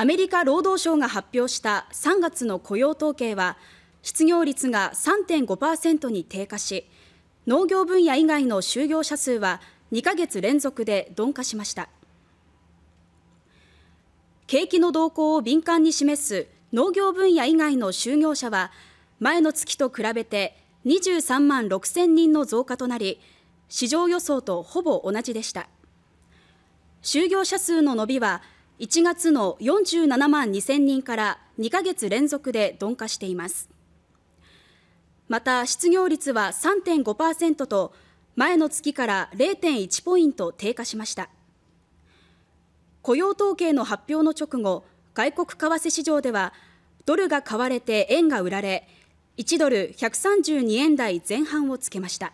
アメリカ労働省が発表した3月の雇用統計は失業率が3.5%に低下し農業分野以外の就業者数は2ヶ月連続で鈍化しました景気の動向を敏感に示す農業分野以外の就業者は前の月と比べて23万6000人の増加となり市場予想とほぼ同じでした就業者数の伸びは1月の47万2000人から2ヶ月連続で鈍化しています。また失業率は3.5%と前の月から0.1ポイント低下しました雇用統計の発表の直後外国為替市場ではドルが買われて円が売られ1ドル132円台前半をつけました